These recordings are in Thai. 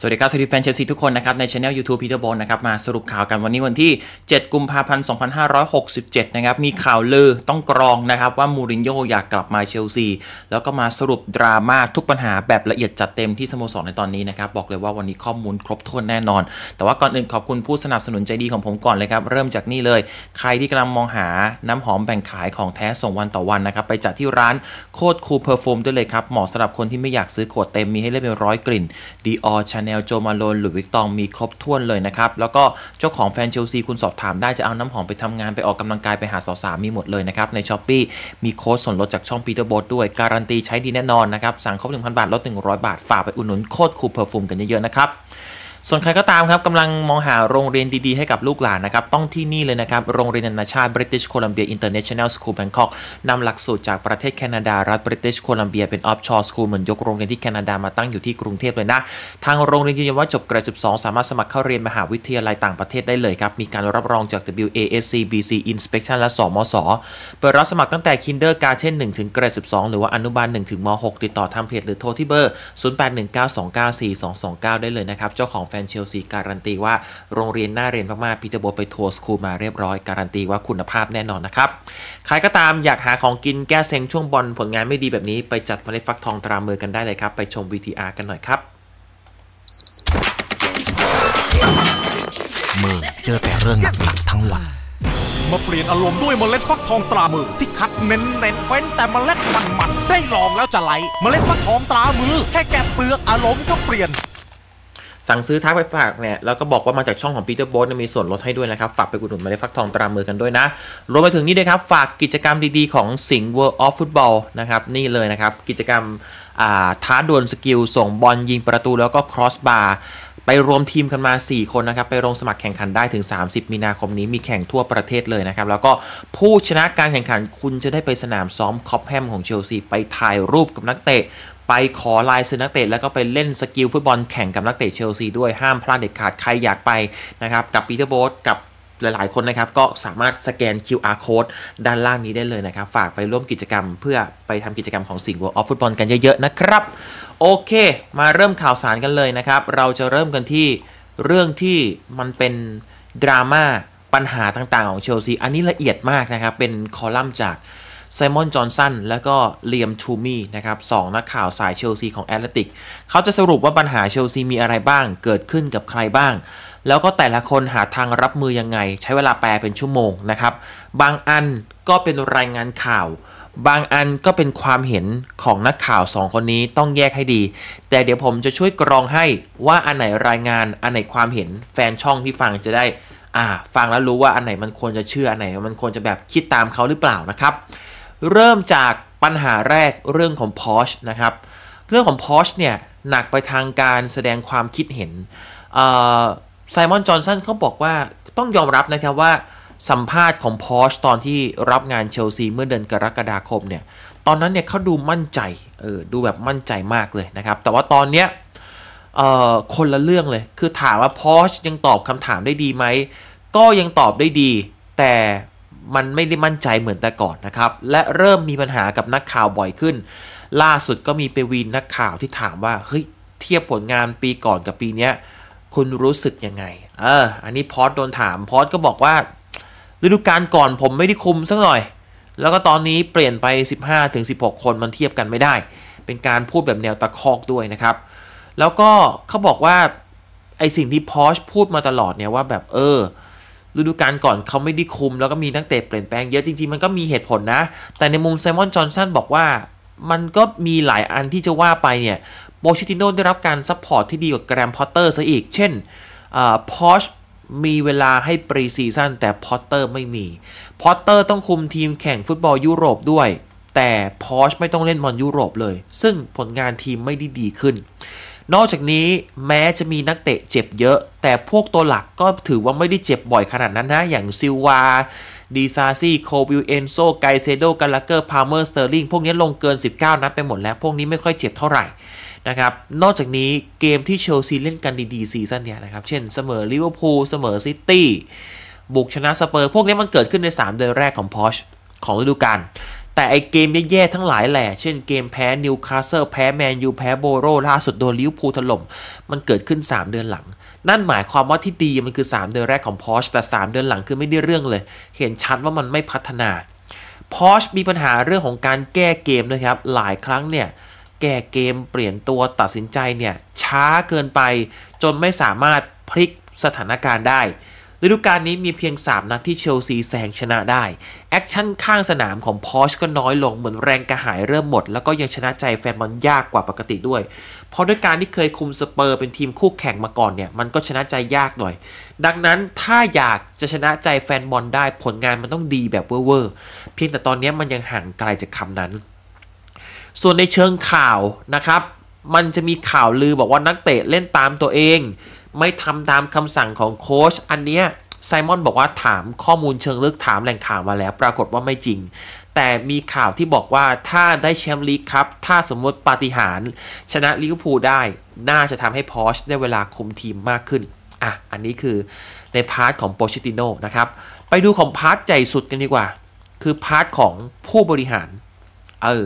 สวัสดีครับสวัสดีแฟนเชลซีทุกคนนะครับ ในช anel YouTube Peter b o l นะครับ มาสรุปข่าวกัน วันนี้วันที่ 7 กุมภาพันธ์ 2567 นะครับ มีข่าวลือต้องกรองนะครับ ว่ามูรินโญ่อยากกลับมาเชลซี แล้วก็มาสรุปดราม่าทุกปัญหาแบบละเอียดจัดเต็มที่สโมสรในตอนนี้นะครับ บอกเลยว่าวันนี้ข้อมูลครบถ้วนแน่นอน แต่ว่าก่อนอื่นขอบคุณผู้สนับสนุนใจดีของผมก่อนเลยครับเริ่มจากนี่เลย ใครที่กำลังมองหาน้ำหอมแบ่งขายของแท้ส่งวันต่อวันนะครับไปจัดที่ร้านโคตรคูลเพอร์ฟูมด้วยเลยครับเหมาะสำหรับคนที่ไม่อยากซื้อขวดเต็มมีให้เลือกเป็นร้อยกลิ่นดีออชันแนวโจมาโลนหรือวิกตองมีครบถ้วนเลยนะครับ แล้วก็เจ้าของแฟนเชลซีคุณสอบถามได้จะเอาน้ำหอมไปทำงานไปออกกำลังกายไปหาสาวสามีหมดเลยนะครับ ในช้อปปีมีโค้ดส่วนลดจากช่องปีเตอร์โบสด้วยการันตีใช้ดีแน่นอนนะครับ สั่งครบ 1,000 บาทลด100 บาท ฝากไปอุดหนุนโคตรคูเพอร์ฟูมกันเยอะๆนะครับส่วนใครก็ตามครับกำลังมองหาโรงเรียนดีๆ ให้กับลูกหลานนะครับ ต้องที่นี่เลยนะครับ โรงเรียนนานาชาติ British Columbia International School Bangkok นำหลักสูตรจากประเทศแคนาดา รัฐ British Columbia เป็น offshore school เหมือนยกโรงเรียนที่แคนาดามาตั้งอยู่ที่กรุงเทพเลยนะ ทางโรงเรียนยืนยันว่าจบเกรด 12 สามารถสมัครเข้าเรียนมหาวิทยาลัยต่างประเทศได้เลยครับ มีการรับรองจาก WASC BC Inspection และสมสเปิดรับสมัครตั้งแต่ Kindergarten 1ถึงเกรด12 หรือว่าอนุบาล 1 ถึงม .6 ติดต่อทางเพจหรือโทรที่เบอร์ 0819294229 ได้เลยนะครับเจ้าของแนเชลซีการันตีว่าโรงเรียนน่าเรียนมากๆ พีเตอร์โบไปทัวร์สคูลมาเรียบร้อยการันตีว่าคุณภาพแน่นอนนะครับ ใครก็ตามอยากหาของกินแก้เซ็งช่วงบอลผลงานไม่ดีแบบนี้ ไปจัดเมล็ดฟักทองตรามือกันได้เลยครับ ไปชม VTR กันหน่อยครับมือเจอแต่เรื่องหนักๆทั้งวันมาเปลี่ยนอารมณ์ด้วยเมล็ดฟักทองตรามือที่คัดเน้นเน้นเฟ้นแต่เมล็ดมันมันได้ลองแล้วจะไหลเมล็ดฟักทองตรามือแค่แกะเปลือกอารมณ์ก็เปลี่ยนสั่งซื้อทักไปฝากเนี่ย แล้วก็บอกว่ามาจากช่องของปีเตอร์โบ๊มีส่วนลดให้ด้วยนะครับ ฝากไปอุดหนุนมาได้ฟักทองตรามือกันด้วยนะ รวมไปถึงนี่ด้วยครับ ฝากกิจกรรมดีๆของสิงห์เวิร์ออฟฟุตบอลนะครับ นี่เลยนะครับ กิจกรรมท้าดวลสกิล ส่งบอลยิงประตูแล้วก็ครอสบาร์ไปรวมทีมกันมา 4 คนนะครับ ไปลงสมัครแข่งขันได้ถึง 30มีนาคมนี้มีแข่งทั่วประเทศเลยนะครับแล้วก็ผู้ชนะการแข่งขันคุณจะได้ไปสนามซ้อมคอปแฮมของเชลซีไปถ่ายรูปกับนักเตะไปขอลายเซ็นนักเตะแล้วก็ไปเล่นสกิลฟุตบอลแข่งกับนักเตะเชลซีด้วย ห้ามพลาดเด็ดขาดใครอยากไปนะครับ กับปีเตอร์โบสกับหลาย ๆคนนะครับก็สามารถสแกน QR code ด้านล่างนี้ได้เลยนะครับฝากไปร่วมกิจกรรมเพื่อไปทำกิจกรรมของสิงห์วอลฟุตบอลกันเยอะๆนะครับ โอเคมาเริ่มข่าวสารกันเลยนะครับเราจะเริ่มกันที่เรื่องที่มันเป็นดราม่าปัญหาต่างๆของเชลซีอันนี้ละเอียดมากนะครับ เป็นคอลัมน์จากไซมอนจอห์นสันและก็เลียมทูมี่นะครับสนักข่าวสายเชลซีของแอตเลติก เขาจะสรุปว่าปัญหาเชลซีมีอะไรบ้าง เกิดขึ้นกับใครบ้าง แล้วก็แต่ละคนหาทางรับมือยังไง ใช้เวลาแปลเป็นชั่วโมงนะครับ บางอันก็เป็นรายงานข่าว บางอันก็เป็นความเห็นของนักข่าว 2 คนนี้ต้องแยกให้ดี แต่เดี๋ยวผมจะช่วยกรองให้ว่าอันไหนรายงาน อันไหนความเห็น แฟนช่องที่ฟังจะได้อ่า ฟังแล้วรู้ว่าอันไหนมันควรจะเชื่อ อันไหน มันควรจะแบบคิดตามเขาหรือเปล่านะครับเริ่มจากปัญหาแรกเรื่องของ Porsche นะครับ เรื่องของ Porsche เนี่ยหนักไปทางการแสดงความคิดเห็นไซมอนจอห์นสันเขาบอกว่าต้องยอมรับนะครับว่าสัมภาษณ์ของ Porsche ตอนที่รับงานเชลซีเมื่อเดือนกรกฎาคมเนี่ยตอนนั้นเนี่ยเขาดูมั่นใจเออดูแบบมั่นใจมากเลยนะครับ แต่ว่าตอนเนี้ยคนละเรื่องเลย คือถามว่า Porsche ยังตอบคำถามได้ดีไหมก็ยังตอบได้ดีแต่มันไม่ได้มั่นใจเหมือนแต่ก่อนนะครับ และเริ่มมีปัญหากับนักข่าวบ่อยขึ้น ล่าสุดก็มีไปวีนนักข่าวที่ถามว่า เฮ้ย เทียบผลงานปีก่อนกับปีนี้คุณรู้สึกยังไง เอออันนี้พอร์ตโดนถาม พอร์ตก็บอกว่าฤดูกาลก่อนผมไม่ได้คุมสักหน่อย แล้วก็ตอนนี้เปลี่ยนไป 15-16 คนมันเทียบกันไม่ได้ เป็นการพูดแบบแนวตะคอกด้วยนะครับ แล้วก็เขาบอกว่าไอสิ่งที่พอร์ชพูดมาตลอดเนี่ยว่าแบบเออฤดูกาลก่อนเขาไม่ได้คุมแล้วก็มีนักเตะเปลี่ยนแปลงเยอะจริงๆมันก็มีเหตุผลนะ แต่ในมุมไซมอนจอห์นสันบอกว่ามันก็มีหลายอันที่จะว่าไปเนี่ยโบชิติโนได้รับการซัพพอร์ตที่ดีกว่าแกรมพอตเตอร์ซะอีกเช่นพอชมีเวลาให้ปรีซีซั่นแต่พอตเตอร์ไม่มี พอตเตอร์ต้องคุมทีมแข่งฟุตบอลยุโรปด้วย แต่พอชไม่ต้องเล่นบอลยุโรปเลย ซึ่งผลงานทีมไม่ได้ดีขึ้นนอกจากนี้แม้จะมีนักเตะเจ็บเยอะ แต่พวกตัวหลักก็ถือว่าไม่ได้เจ็บบ่อยขนาดนั้นนะ อย่างซิลวาดีซาซี่โควิลเอนโซไกเซโดกาลาเกอร์พาเมอร์สเตอร์ลิงพวกนี้ลงเกิน 19 นัดไปหมดแล้ว พวกนี้ไม่ค่อยเจ็บเท่าไหร่นะครับนอกจากนี้เกมที่เชลซี เล่นกันดีๆซีซั่นเนี่ยนะครับ เช่นเสมอลิเวอร์พูลเสมอซิตี้บุกชนะสเปอร์พวกนี้มันเกิดขึ้นใน 3 เดือนแรกของพอชของฤดูกาลแต่ไอเกมแย่ๆทั้งหลายแหละ เช่นเกมแพ้นิวคาสเซิลแพ้แมนยูแพ้โบโรล่าสุดโดนลิวพูถล่มมันเกิดขึ้น 3 เดือนหลัง นั่นหมายความว่าที่ดีมันคือ 3 เดือนแรกของพอชแต่ 3 เดือนหลังคือไม่ได้เรื่องเลย เห็นชัดว่ามันไม่พัฒนาพอชมีปัญหาเรื่องของการแก้เกมนะครับ หลายครั้งเนี่ยแก้เกมเปลี่ยนตัวตัดสินใจเนี่ยช้าเกินไป จนไม่สามารถพลิกสถานการณ์ได้ฤดูกาลนี้มีเพียง 3 นัดที่เชลซีแซงชนะได้ แอคชั่นข้างสนามของพอชก็น้อยลงเหมือนแรงกระหายเริ่มหมด แล้วก็ยังชนะใจแฟนบอลยากกว่าปกติด้วย เพราะด้วยการที่เคยคุมสเปอร์เป็นทีมคู่แข่งมาก่อนเนี่ย มันก็ชนะใจยากหน่อย ดังนั้นถ้าอยากจะชนะใจแฟนบอลได้ผลงานมันต้องดีแบบเวอร์เพียงแต่ตอนนี้มันยังห่างไกลจากคำนั้น ส่วนในเชิงข่าวนะครับมันจะมีข่าวลือบอกว่านักเตะเล่นตามตัวเอง ไม่ทำตามคำสั่งของโค้ชอันเนี้ยไซมอนบอกว่าถามข้อมูลเชิงลึกถามแหล่งข่าวมาแล้ว ปรากฏว่าไม่จริง แต่มีข่าวที่บอกว่าถ้าได้แชมป์ลีกครับถ้าสมมติปาฏิหาริย์ชนะลิเวอร์พูลได้น่าจะทำให้พอชได้เวลาคุมทีมมากขึ้นอ่ะอันนี้คือในพาร์ทของโปชิติโนนะครับไปดูของพาร์ทใหญ่สุดกันดีกว่าคือพาร์ทของผู้บริหารเออ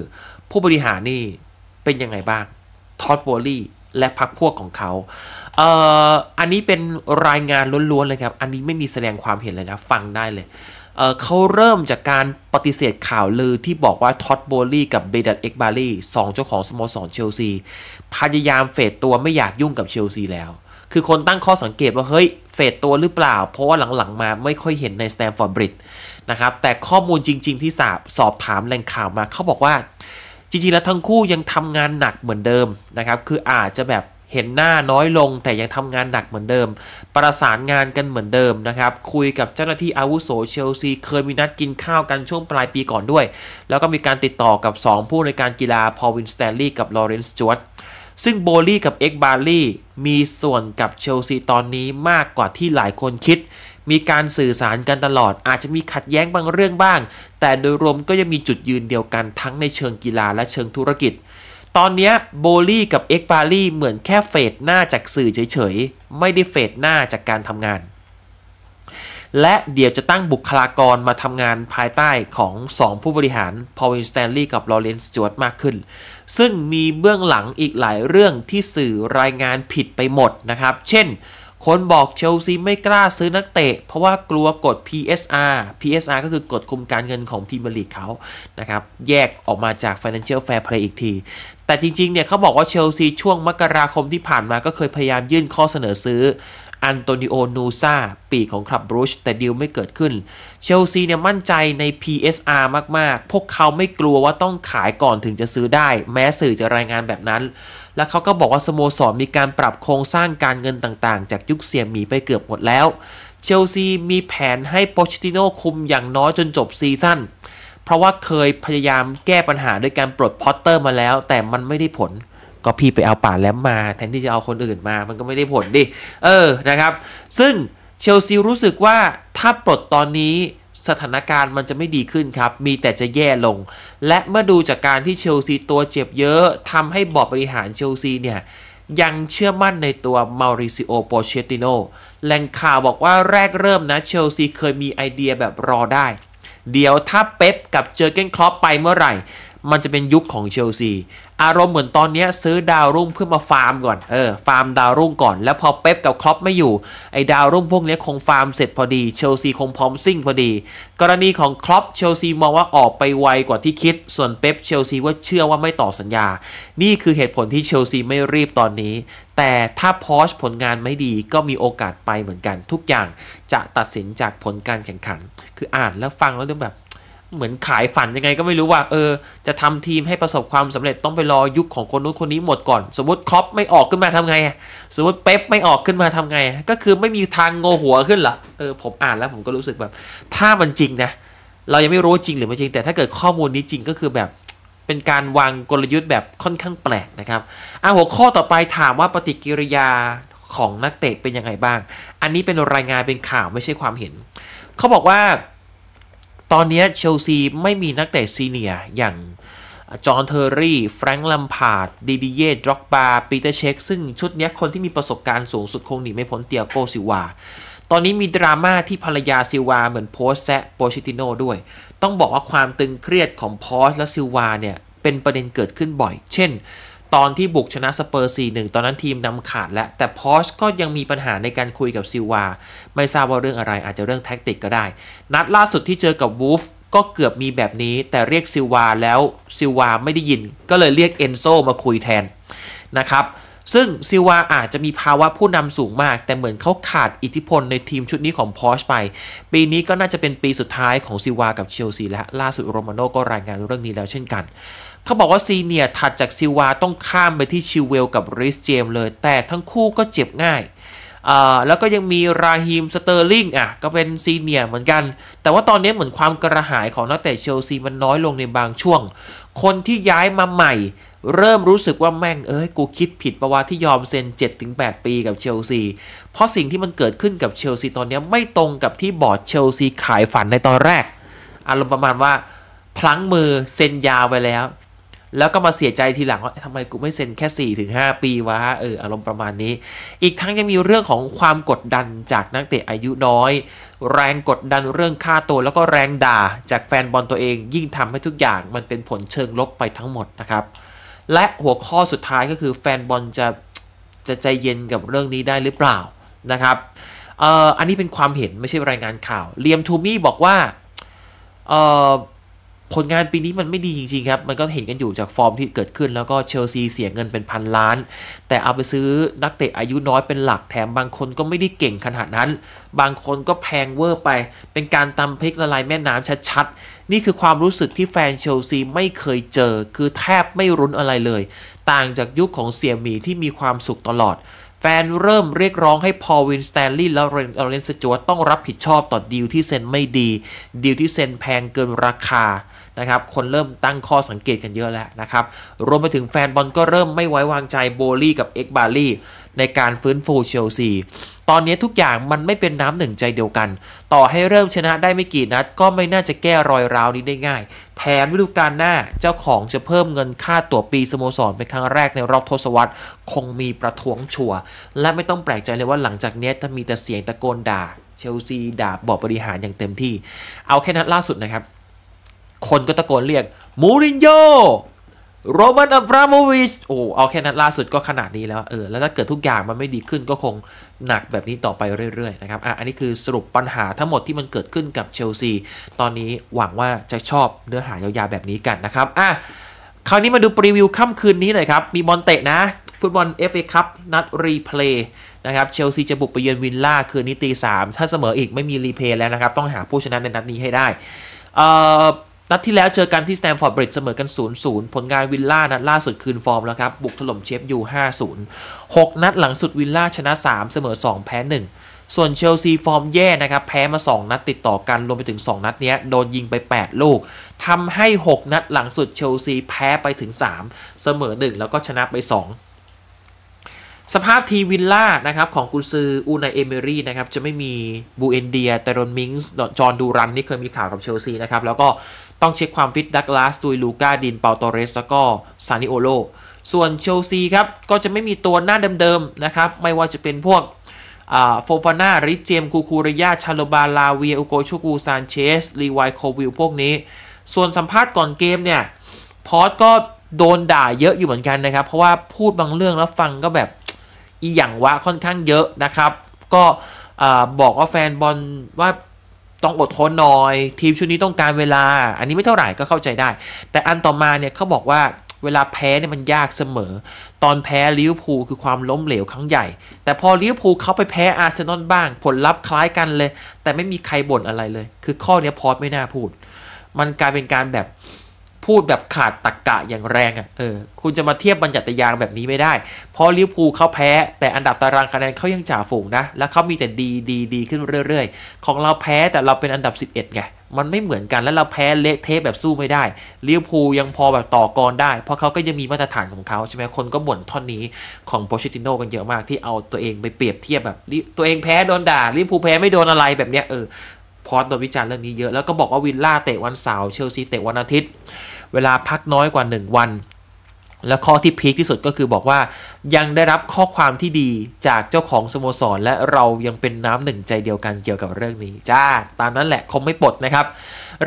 ผู้บริหารนี่เป็นยังไงบ้างท็อตโอลลี่และพรรคพวกของเขาเอ่ออันนี้เป็นรายงานล้วนๆ เลยครับ อันนี้ไม่มีแสดงความเห็นเลยนะ ฟังได้เลยเเขาเริ่มจากการปฏิเสธข่าวลือที่บอกว่าท็อตโบลี่กับเบดัตเอ็กบารีสองเจ้าของสโมสรเชลซี พยายามเฟดตัวไม่อยากยุ่งกับเชลซีแล้ว คือคนตั้งข้อสังเกตว่าเฮ้ย เฟดตัวหรือเปล่า เพราะว่าหลังๆมาไม่ค่อยเห็นในสแตมฟอร์ดบริดนะครับ แต่ข้อมูลจริง ๆ ที่สอบถามแหล่งข่าวมาเขาบอกว่าจริงๆแล้วทั้งคู่ยังทำงานหนักเหมือนเดิมนะครับคืออาจจะแบบเห็นหน้าน้อยลง แต่ยังทำงานหนักเหมือนเดิม ประสานงานกันเหมือนเดิมนะครับคุยกับเจ้าหน้าที่อาวุโสเชลซีเคยมีนัดกินข้าวกันช่วงปลายปีก่อนด้วย แล้วก็มีการติดต่อกับ 2 ผู้ในการกีฬาพอวินสแตนลีย์กับลอเรนซ์จวตซึ่งโบลี่กับเอ็กบาร์ลี่มีส่วนกับเชลซีตอนนี้มากกว่าที่หลายคนคิด มีการสื่อสารกันตลอด อาจจะมีขัดแย้งบางเรื่องบ้าง แต่โดยรวมก็ยังมีจุดยืนเดียวกันทั้งในเชิงกีฬาและเชิงธุรกิจ ตอนนี้โบลี่กับเอ็กบาร์ลี่เหมือนแค่เฟดหน้าจากสื่อเฉยๆ ไม่ได้เฟดหน้าจากการทำงานและเดี๋ยวจะตั้งบุคลากรมาทำงานภายใต้ของ 2 ผู้บริหารพอลวินสแตนลีย์กับลอเรนซ์จวดมากขึ้น ซึ่งมีเบื้องหลังอีกหลายเรื่องที่สื่อรายงานผิดไปหมดนะครับ เช่นคนบอกเชลซีไม่กล้าซื้อนักเตะ เพราะว่ากลัวกด PSR PSR ก็คือกฎคุมการเงินของพีเมรลีกเขานะครับแยกออกมาจาก Financial Fair Play อีกที แต่จริงๆเนี่ยเขาบอกว่าเชลซีช่วงมกราคมที่ผ่านมาก็เคยพยายามยื่นข้อเสนอซื้ออันโตนิโอ นูซาปีกของคลับบรูชแต่ดีวไม่เกิดขึ้น เชลซีเนี่ยมั่นใจใน PSR มาก ๆ พวกเขาไม่กลัวว่าต้องขายก่อนถึงจะซื้อได้ แม้สื่อจะรายงานแบบนั้น และเขาก็บอกว่าสโมสรมีการปรับโครงสร้างการเงินต่าง ๆ จากยุคเสียมีไปเกือบหมดแล้ว เชลซีมีแผนให้โปชติโนคุมอย่างน้อยจนจบซีซั่นเพราะว่าเคยพยายามแก้ปัญหาด้วยการปลดพอตเตอร์มาแล้ว แต่มันไม่ได้ผลก็พี่ไปเอาป่าแลมมา แทนที่จะเอาคนอื่นมา มันก็ไม่ได้ผลดิ เออ นะครับ ซึ่งเชลซีรู้สึกว่าถ้าปลดตอนนี้สถานการณ์มันจะไม่ดีขึ้นครับ มีแต่จะแย่ลง และเมื่อดูจากการที่เชลซีตัวเจ็บเยอะทำให้บอร์ดบริหารเชลซีเนี่ย ยังเชื่อมั่นในตัวมาริซิโอโปเชติโนแหล่งข่าวบอกว่าแรกเริ่มนะเชลซีเคยมีไอเดียแบบรอได้ เดี๋ยวถ้าเป๊ปกับเจอเก้นคลอปไปเมื่อไหร่มันจะเป็นยุคของเชลซีอารมณ์เหมือนตอนนี้ซื้อดาวรุ่งเพื่อมาฟาร์มก่อนเออฟาร์มดาวรุ่งก่อน แล้วพอเป๊ปกับคล็อปไม่อยู่ไอ้ดาวรุ่งพวกนี้คงฟาร์มเสร็จพอดีเชลซีคงพร้อมซิ่งพอดี กรณีของคล็อปเชลซีมองว่าออกไปไวกว่าที่คิดส่วนเป๊ปเชลซีว่าเชื่อว่าไม่ต่อสัญญานี่คือเหตุผลที่เชลซีไม่รีบตอนนี้ แต่ถ้าพอชผลงานไม่ดีก็มีโอกาสไปเหมือนกัน ทุกอย่าง จะตัดสินจากผลการแข่งขัน คืออ่านแล้วฟังแล้วองแบบเหมือนขายฝันยังไงก็ไม่รู้ว่า เออ จะทำทีมให้ประสบความสำเร็จ ต้องไปรอยุคของคนนู้นคนนี้หมดก่อนสมมติครอปไม่ออกขึ้นมาทำไงสมมติเป๊ปไม่ออกขึ้นมาทำไง ก็คือไม่มีทางโงหัวขึ้นหรอเออผมอ่านแล้วผมก็รู้สึกแบบ ถ้ามันจริงนะเรายังไม่รู้จริงหรือไม่จริง แต่ถ้าเกิดข้อมูลนี้จริงก็คือแบบ เป็นการวางกลยุทธ์แบบค่อนข้างแปลกนะครับอ่ะหัวข้อต่อไปถามว่าปฏิกิริยาของนักเตะเป็นยังไงบ้าง อันนี้เป็นรายงานเป็นข่าวไม่ใช่ความเห็น เขาบอกว่าตอนนี้เชลซีไม่มีนักเตะซีเนียอย่าง จอห์นเทอร์รี่แฟรงค์ลัมพาร์ดดีดีเย่ดร็อกบา ปีเตอร์เช็ค ซึ่งชุดนี้คนที่มีประสบการณ์สูงสุดคงหนีไม่พ้นเตียโกซิวา ตอนนี้มีดราม่าที่ภรรยาซิวา เหมือนโพสแซะโปชิติโนด้วย ต้องบอกว่าความตึงเครียดของพอสและซิวาเนี่ย เป็นประเด็นเกิดขึ้นบ่อย เช่นตอนที่บุกชนะสเปอร์่งตอนนั้นทีมนำขาดแล้วแต่พอชก็ยังมีปัญหาในการคุยกับซิลวา ไม่ทราบว่าเรื่องอะไรอาจจะเรื่องแท็กติกก็ได้ นัดล่าสุดที่เจอกับวูฟก็เกือบมีแบบนี้ แต่เรียกซิลวา แล้วซิลวา ไม่ได้ยิน ก็เลยเรียกเอนโซมาคุยแทนนะครับซึ่งซิวาอาจจะมีภาวะผู้นำสูงมาก แต่เหมือนเขาขาดอิทธิพลในทีมชุดนี้ของพอชไป ปีนี้ก็น่าจะเป็นปีสุดท้ายของซิวากับเชลซีและล่าสุดโรมาโน่ก็รายงานเรื่องนี้แล้วเช่นกัน เขาบอกว่าซีเนียถัดจากซิวาต้องข้ามไปที่ชิวเวลกับริสเจมเลย แต่ทั้งคู่ก็เจ็บง่ายแล้วก็ยังมีราฮิมสเตอร์ลิงอ่ะก็เป็นซีเนียเหมือนกัน แต่ว่าตอนนี้เหมือนความกระหายของนักเตะเชลซีมันน้อยลงในบางช่วงคนที่ย้ายมาใหม่ เริ่มรู้สึกว่าแม่งเอ้ยกูคิดผิดประวัติที่ยอมเซ็น7-8 ปีกับเชลซี เพราะสิ่งที่มันเกิดขึ้นกับเชลซีตอนนี้ไม่ตรงกับที่บอร์ดเชลซีขายฝันในตอนแรก อารมณ์ประมาณว่าพลั้งมือเซ็นยาวไปแล้วแล้วก็มาเสียใจทีหลังว่าทำไมกูไม่เซ็นแค่4หปีวะเอออารมณ์ประมาณนี้ อีกทั้งยังมีเรื่องของความกดดันจากนักเตะอายุน้อย แรงกดดันเรื่องค่าตัวแล้วก็แรงด่าจากแฟนบอลตัวเองยิ่งทำให้ทุกอย่างมันเป็นผลเชิงลบไปทั้งหมดนะครับ และหัวข้อสุดท้ายก็คือแฟนบอลจะจะใจเย็นกับเรื่องนี้ได้หรือเปล่านะครับอันนี้เป็นความเห็นไม่ใช่รายงานข่าวเลียมทูมี่บอกว่าผลงานปีนี้มันไม่ดีจริงๆครับ มันก็เห็นกันอยู่จากฟอร์มที่เกิดขึ้น แล้วก็เชลซีเสียเงินเป็นพันล้านแต่เอาไปซื้อนักเตะอายุน้อยเป็นหลักแถมบางคนก็ไม่ได้เก่งขนาดนั้น บางคนก็แพงเวอร์ไป เป็นการตำพริกละลายแม่น้ำชัดๆ นี่คือความรู้สึกที่แฟนเชลซีไม่เคยเจอคือแทบไม่รุนอะไรเลย ต่างจากยุคของเสี่ยมีที่มีความสุขตลอดแฟนเริ่มเรียกร้องให้พอลวินสแตนลีย์และลอเรนซ์จวตต้องรับผิดชอบต่อดีลที่เซ็นไม่ดี ดีลที่เซ็นแพงเกินราคานะครับ คนเริ่มตั้งข้อสังเกตกันเยอะแล้วนะครับ รวมไปถึงแฟนบอลก็เริ่มไม่ไว้วางใจโบลี่กับเอ็กบาลี่ในการฟื้นฟูเชลซีตอนนี้ทุกอย่างมันไม่เป็นน้ำหนึ่งใจเดียวกัน ต่อให้เริ่มชนะได้ไม่กี่นัด ก็ไม่น่าจะแก้รอยร้าวนี้ได้ง่ายแถมฤดูกาลหน้า เจ้าของจะเพิ่มเงินค่าตั๋วปีสโมสรเป็นครั้งแรกในรอบทศวรรษ คงมีประท้วงชัวและไม่ต้องแปลกใจเลยว่าหลังจากนี้จะมีแต่เสียงตะโกนด่า เชลซีด่าบอดบริหารอย่างเต็มที่ เอาแค่นั้นล่าสุดนะครับ คนก็ตะโกนเรียก มูรินโญโรเบิร์ตอับราโมวิชโอ้เอาแค่นั้นล่าสุดก็ขนาดนี้แล้ว เออ แล้วถ้าเกิดทุกอย่างมันไม่ดีขึ้นก็คงหนักแบบนี้ต่อไปเรื่อยๆ นะครับ อ่ะ อันนี้คือสรุปปัญหาทั้งหมดที่มันเกิดขึ้นกับเชลซี ตอนนี้หวังว่าจะชอบเนื้อหายาวๆแบบนี้กันนะครับ อ่ะ คราวนี้มาดูปรีวิวค่ำคืนนี้หน่อยครับ มีบอลเตะนะ ฟุตบอล FA คัพนัดรีเพลย์นะครับ เชลซีจะบุกไปเยือนวินล่าคืนนี้ตีสามถ้าเสมออีกไม่มีรีเพลย์แล้วนะครับ ต้องหาผู้ชนะในนัดนี้ให้ได้เอ่อนัดที่แล้วเจอกันที่สแตมฟอร์ดบริดจ์เสมอกัน 0-0 ผลงานวิลล่า นัดล่าสุดคืนฟอร์มแล้วครับบุกถล่มเชฟยู 5-0 6 นัดหลังสุดวิลล่า ชนะ 3 เสมอ 2 แพ้ 1 ส่วนเชลซี ฟอร์มแย่นะครับแพ้มา 2 นัดติดต่อกันรวมไปถึง 2 นัดนี้โดนยิงไป 8 ลูกทำให้ 6 นัดหลังสุดเชลซี แพ้ไปถึง 3 เสมอ 1 แล้วก็ชนะไป 2 สภาพทีวิลล่า นะครับของกุนซืออูนายเอเมรี่นะครับจะไม่มีบูเอนเดียเตรอนมิงส์ จอร์นดูรันนี่เคยมีข่าวกับเชลซีนะครับแล้วก็ต้องเช็คความฟิต ดักลาสดุยลูกาดิน เปาโตเรสแล้วก็ซานิโอโล ส่วนเชลซีครับ ก็จะไม่มีตัวหน้าเดิมๆ นะครับ ไม่ว่าจะเป็นพวกโฟฟาน่าริเจมคูคูริยา ชาโลบา ลาเวียอุโกชูกูซานเชสลีไวโควิล พวกนี้ ส่วนสัมภาษณ์ก่อนเกมเนี่ย พอสก็โดนด่าเยอะอยู่เหมือนกันนะครับ เพราะว่าพูดบางเรื่องแล้วฟังก็แบบอีหยังวะค่อนข้างเยอะนะครับก็บอกว่าแฟนบอลว่าต้องอดทนหน่อย ทีม ชุดนี้ต้องการเวลา อันนี้ไม่เท่าไหร่ก็เข้าใจได้ แต่อันต่อมาเนี่ยเขาบอกว่าเวลาแพ้เนี่ยมันยากเสมอ ตอนแพ้ลิเวอร์พูลคือความล้มเหลวครั้งใหญ่ แต่พอลิเวอร์พูลเขาไปแพ้อาร์เซนอลบ้างผลลัพธ์คล้ายกันเลย แต่ไม่มีใครบ่นอะไรเลย คือข้อเนี้ยพอดไม่น่าพูดมันกลายเป็นการแบบพูดแบบขาดตักกะอย่างแรงอะ่ะ เออ คุณจะมาเทียบบัญญัติยางแบบนี้ไม่ได้เพราะลิเวอร์พูลเขาแพ้แต่อันดับตารางคะแนนเขายังจ่าฝูงนะ แล้วเขามีแต่ดีดีดีขึ้นเรื่อยๆ ของเราแพ้แต่เราเป็นอันดับ 11ไง มันไม่เหมือนกันแล้วเราแพ้เละเทะแบบสู้ไม่ได้ ลิเวอร์พูลยังพอแบบต่อกรได้ เพราะเขาก็ยังมีมาตรฐานของเขาใช่ไหมคนก็บ่นท่อนนี้ของโปเชติโนกันเยอะมากที่เอาตัวเองไปเปรียบเทียบแบบตัวเองแพ้โดนด่าลิเวอร์พูลแพ้ไม่โดนอะไรแบบเนี้ย เออพอตโดนวิจารณ์เรื่องนี้เยอะแล้วก็บอกว่าวิลล่าเตะวันเสาร์เชลซีเตะวันอาทิตย์เวลาพักน้อยกว่า 1 วัน และข้อที่พีคที่สุดก็คือบอกว่ายังได้รับข้อความที่ดีจากเจ้าของสโมสรและเรายังเป็นน้ำหนึ่งใจเดียวกันเกี่ยวกับเรื่องนี้จ้าตามนั้นแหละคงไม่ปลดนะครับ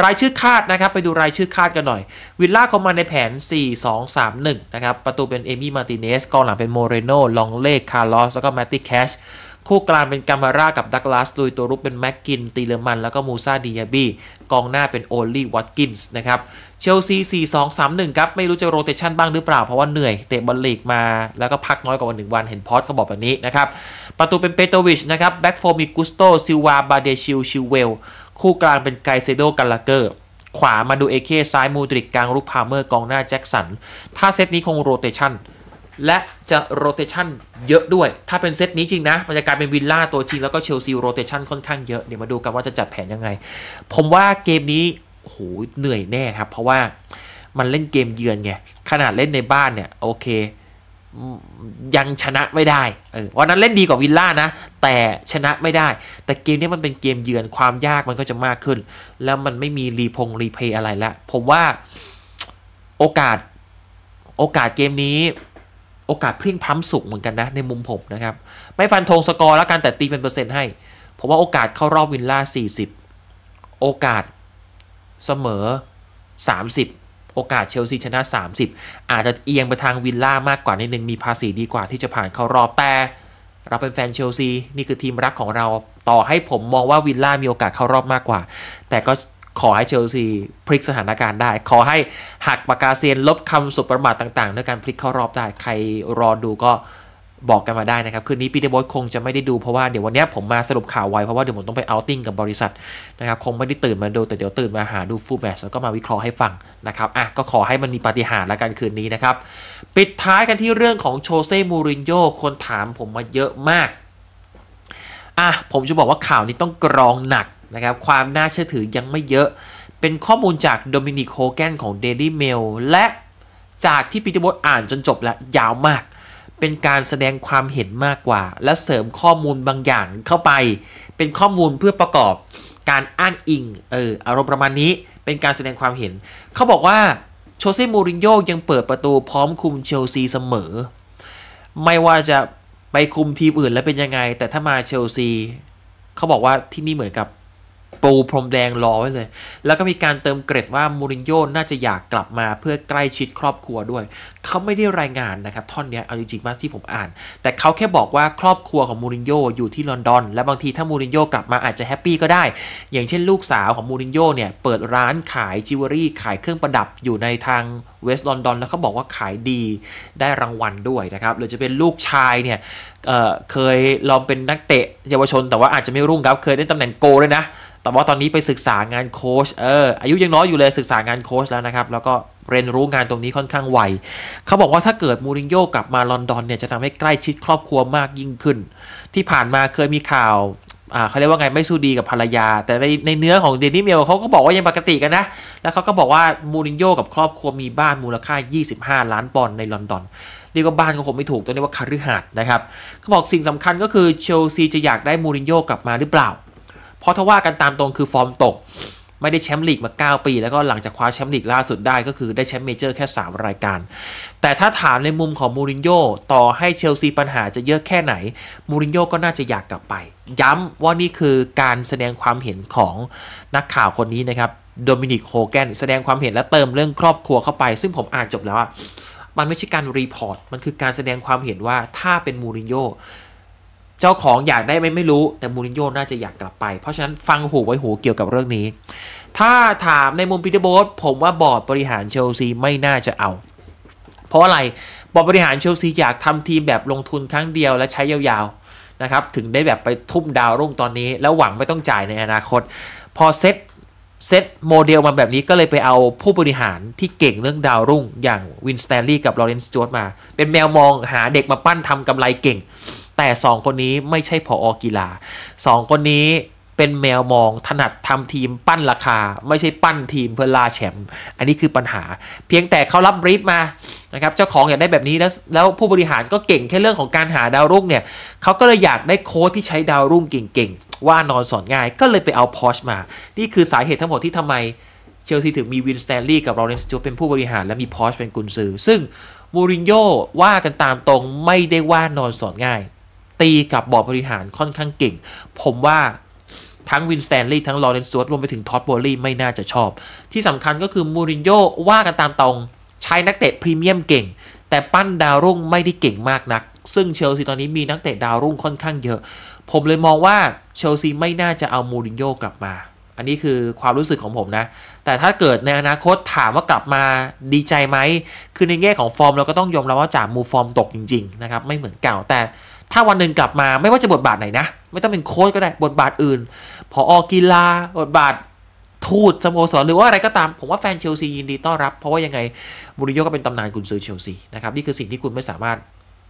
รายชื่อคาดนะครับไปดูรายชื่อคาดกันหน่อยวิลล่าเขามาในแผน 4-2-3-1นะครับประตูเป็นเอมี่มาร์ติเนสกองหลังเป็นโมเรโนลองเล่คาร์ลอสแล้วก็แมตติแคชคู่กลางเป็นกามาร่ากับดักลาสลุยตัวรุกเป็นแม็กกินตีเลอร์มัน แล้วก็มูซาดียาบีกองหน้าเป็นโอลลี่วัตกินส์นะครับ เชลซี 4 2 3 1 ครับ ไม่รู้จะโรเตชันบ้างหรือเปล่า เพราะว่าเหนื่อยเตะบอลลีกมาแล้วก็พักน้อยกว่าวันหนึ่งวันเห็นพอดเขาบอกแบบนี้นะครับ ประตูเป็นเปโตวิชนะครับแบ็กโฟมีกุสโตซิวาบาเดชิลชิวเวลคู่กลางเป็นไกเซโดกัลาเกอร์ขวามาดูเอเคซ้ายมูดริกกลางรุกพาเมอร์กองหน้าแจ็คสันถ้าเซตนี้คงโรเตชันและจะโรเตชันเยอะด้วย ถ้าเป็นเซตนี้จริงนะบรรยากาศเป็นวิลล่าตัวจริง แล้วก็เชลซีโรเตชันค่อนข้างเยอะ เดี๋ยวมาดูกันว่าจะจัดแผนยังไง ผมว่าเกมนี้โหเหนื่อยแน่ครับ เพราะว่ามันเล่นเกมเยือนไง ขนาดเล่นในบ้านเนี่ย โอเคยังชนะไม่ได้ วันนั้นเล่นดีกว่าวิลล่านะ แต่ชนะไม่ได้ แต่เกมนี้มันเป็นเกมเยือนความยากมันก็จะมากขึ้นแล้วมันไม่มีรีพงรีเพย์อะไรละ ผมว่าโอกาสโอกาสเกมนี้โอกาสพลิ่งพล้ำสูงเหมือนกันนะ ในมุมผมนะครับไม่ฟันธงสกอร์แล้วกันแต่ตีเป็นเปอร์เซ็นต์ให้ ผมว่าโอกาสเข้ารอบวินล่า 40 โอกาสเสมอ 30 โอกาสเชลซีชนะ30 อาจจะเอียงไปทางวินล่ามากกว่านิดนึงมีภาษีดีกว่าที่จะผ่านเข้ารอบแต่ เราเป็นแฟนเชลซี นี่คือทีมรักของเราต่อให้ผมมองว่าวิลล่ามีโอกาสเข้ารอบมากกว่า แต่ก็ขอให้เชลซีพลิกสถานการณ์ได้ ขอให้หักปากกาเซียนลบคำสุดประมาทต่างๆด้วยการพลิกเข้ารอบได้ ใครรอดูก็บอกกันมาได้นะครับ คืนนี้ปีเตอร์บอสคงจะไม่ได้ดู เพราะว่าเดี๋ยววันนี้ผมมาสรุปข่าวไว้เพราะว่าเดี๋ยวผมต้องไปเอาติ้งกับบริษัทนะครับคงไม่ได้ตื่นมาดู แต่เดี๋ยวตื่นมาหาดูฟูตแมลแล้วก็มาวิเคราะห์ให้ฟังนะครับอ่ะก็ขอให้มันมีปาฏิหาริย์ลวกันคืนนี้นะครับปิดท้ายกันที่เรื่องของโชเซ่มูรินโญ่คนถามผมมาเยอะมากอ่ะผมจะบอกว่าข่าวนี้ต้องกรองหนักนะครับความน่าเชื่อถือยังไม่เยอะเป็นข้อมูลจากโดมินิโคแกนของ Daily Mail และจากที่ปิจตร์บดอ่านจนจบแล้ว ยาวมากเป็นการแสดงความเห็นมากกว่า และเสริมข้อมูลบางอย่างเข้าไป เป็นข้อมูลเพื่อประกอบการอ้างอิงเอออารมณ์ประมาณนี้เป็นการแสดงความเห็น เขาบอกว่า โชเซ่มูรินโญ่ยังเปิดประตูพร้อมคุมเชลซีเสมอ ไม่ว่าจะไปคุมทีมอื่น แล้วเป็นยังไงแต่ถ้ามาเชลซีเขาบอกว่าที่นี่เหมือนกับปูพรมแดงรอไว้เลย แล้วก็มีการเติมเกร็ดว่ามูรินโญ่น่าจะอยากกลับมาเพื่อใกล้ชิดครอบครัวด้วย เขาไม่ได้รายงานนะครับ ท่อนนี้เอาจริงๆมากที่ผมอ่าน แต่เขาแค่บอกว่าครอบครัวของมูรินโญ่อยู่ที่ลอนดอน และบางทีถ้ามูรินโญ่กลับมาอาจจะแฮปปี้ก็ได้ อย่างเช่นลูกสาวของมูรินโญ่เนี่ยเปิดร้านขายจิวเวลรี่ขายเครื่องประดับอยู่ในทางเวสต์ลอนดอน แล้วเขาบอกว่าขายดีได้รางวัลด้วยนะครับหรือจะเป็นลูกชายเนี่ยเเคยลองเป็นนักเตะเยาวชน แต่ว่าอาจจะไม่รุ่งครับ เคยได้ตำแหน่งโกเลยนะแต่ว่าตอนนี้ไปศึกษางานโค้ชเอออายุยังน้อยอยู่เลยศึกษางานโค้ชแล้วนะครับ แล้วก็เรียนรู้งานตรงนี้ค่อนข้างไวเขาบอกว่าถ้าเกิดมูรินโญ่กลับมาลอนดอนเนี่ยจะทำให้ใกล้ชิดครอบครัวมากยิ่งขึ้น ที่ผ่านมาเคยมีข่าวเขาเรียกว่าไงไม่สู้ดีกับภรรยา แต่ในในเนื้อของเดนนี่เมลเขาก็บอกว่ายังปกติกันนะ แล้วเขาก็บอกว่ามูรินโญ่กับครอบครัวมีบ้านมูลค่า 25 ล้านปอนด์ในลอนดอนเรียกว่าบ้านก็คงไม่ถูกต้องเรียกว่าคาริฮัดนะครับเขาบอกสิ่งสำคัญก็คือเชลซีจะอยากได้มูรินโญ่กลับมาหรือเปล่าเพราะถ้าว่ากันตามตรงคือฟอร์มตกไม่ได้แชมป์ลีกมา 9 ปีแล้วก็หลังจากคว้าแชมป์ลีกล่าสุดได้ก็คือได้แชมป์เมเจอร์แค่ 3 รายการ แต่ถ้าถามในมุมของมูรินโญ่ต่อให้เชลซีปัญหาจะเยอะแค่ไหนมูรินโญ่ก็น่าจะอยากกลับไป ย้ำว่านี่คือการแสดงความเห็นของนักข่าวคนนี้นะครับโดมินิกโฮแกนแสดงความเห็นและเติมเรื่องครอบครัวเข้าไป ซึ่งผมอ่านจบแล้วอะมันไม่ใช่การรีพอร์ตมันคือการแสดงความเห็นว่าถ้าเป็นมูรินโญ่เจ้าของอยากได้ไหมไม่รู้ แต่มูรินโญ่น่าจะอยากกลับไปเพราะฉะนั้นฟังหูไว้หูเกี่ยวกับเรื่องนี้ ถ้าถามในมุมพีเตอร์โบสผมว่าบอร์ดบริหารเชลซีไม่น่าจะเอาเพราะอะไรบอร์ดบริหารเชลซีอยากทำทีมแบบลงทุนครั้งเดียวและใช้ยาวๆนะครับถึงได้แบบไปทุ่มดาวรุ่งตอนนี้ แล้วหวังไม่ต้องจ่ายในอนาคต พอเซ็ตเซตโมเดลมาแบบนี้ก็เลยไปเอาผู้บริหารที่เก่งเรื่องดาวรุ่งอย่างวินสแตนลีย์กับลอเรนซ์จูดมา เป็นแมวมองหาเด็กมาปั้นทำกำไรเก่งแต่ 2 คนนี้ไม่ใช่ผออกีฬา 2 คนนี้เป็นแมวมอง ถนัดทำทีมปั้นราคา ไม่ใช่ ปั้นทีมเพื่อล่าแชมป์ อันนี้คือปัญหา เพียงแต่เขารับบรีฟ มานะครับ เจ้าของอยากได้แบบนี้แล้ว แล้วผู้บริหารก็เก่ง แค่ เรื่องของการหาดาวรุ่งเนี่ยเขาก็ เลย อยากได้โค้ชที่ใช้ดาวรุ่งเก่งๆ ว่านอนสอนง่าย ก็เลยไปเอาพอชมา นี่คือสาเหตุทั้งหมดที่ทำไมเชลซีถึงมีวินสแตนลีย์กับลอเรนซ์จูเป็นผู้บริหารและมีพอชเป็นกุนซือ ซึ่งมูรินโญ่ว่ากันตามตรงไม่ได้ว่านอนสอนง่ายตีกับบอร์ดบริหารค่อนข้างเก่ง ผมว่าทั้งวินสแตนลีย์ทั้งลอเรนซ์สวตรวมไปถึงท็อตบบลี่ไม่น่าจะชอบ ที่สำคัญก็คือมูรินโญ่ว่ากันตามตรงใช้นักเตะพรีเมียมเก่ง แต่ปั้นดาวรุ่งไม่ได้เก่งมากนัก ซึ่งเชลซีตอนนี้มีนักเตะดาวรุ่งค่อนข้างเยอะ ผมเลยมองว่าเชลซีไม่น่าจะเอามูรินโญ่กลับมา อันนี้คือความรู้สึกของผมนะ แต่ถ้าเกิดในอนาคตถามว่ากลับมาดีใจไหม คือในแง่ของฟอร์มเราก็ต้องยอมรับว่าจ่ามูฟอร์มตกจริงๆนะครับ ไม่เหมือนเก่าแต่ถ้าวันหนึ่งกลับมาไม่ว่าจะบทบาทไหนนะ ไม่ต้องเป็นโค้ชก็ได้บทบาทอื่น พอออกีฬาบทบาททูตสโมสรหรือว่าอะไรก็ตามผมว่าแฟนเชลซี ยินดีต้อนรับ เพราะว่ายังไงมูริโยก็เป็นตำนานกุนซือเชลซี นะครับ นี่คือสิ่งที่คุณไม่สามารถ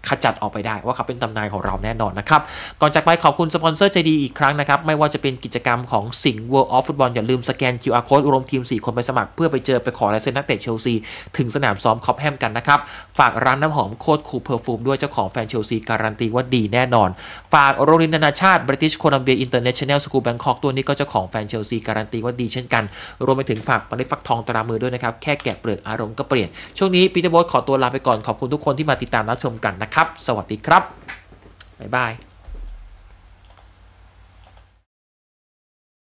ขจัดออกไปได้ว่าเขาเป็นตำนายของเราแน่นอนนะครับ ก่อนจากไปขอบคุณสปอนเซอร์ใจดีอีกครั้งนะครับ ไม่ว่าจะเป็นกิจกรรมของสิงห์ World of Football อย่าลืมสแกน QR Code รวมทีม 4 คนไปสมัครเพื่อไปเจอไปขอลายเซ็นนักเตะเชลซี ถึงสนามซ้อมคอปแฮมกันนะครับ ฝากร้านน้ำหอมโคตรคูเพอร์ฟูมด้วยเจ้าของแฟนเชลซีการันตีว่าดีแน่นอนฝากโรงเรียนนานาชาติ British Columbia International School Bangkok ตัวนี้ก็เจ้าของแฟนเชลซีการันตีว่าดีเช่นกันรวมไปถึงฝากปมิดฟักทองตรามือด้วยนะครับแค่แกะเปลือกอารมณ์ก็เปลี่ยนช่วงนี้ปีเตอร์โบสขอตัวลาไปก่อนขอบคุณทุกคนที่มาติดตามรับชมกันนะครับสวัสดีครับ บ๊ายบาย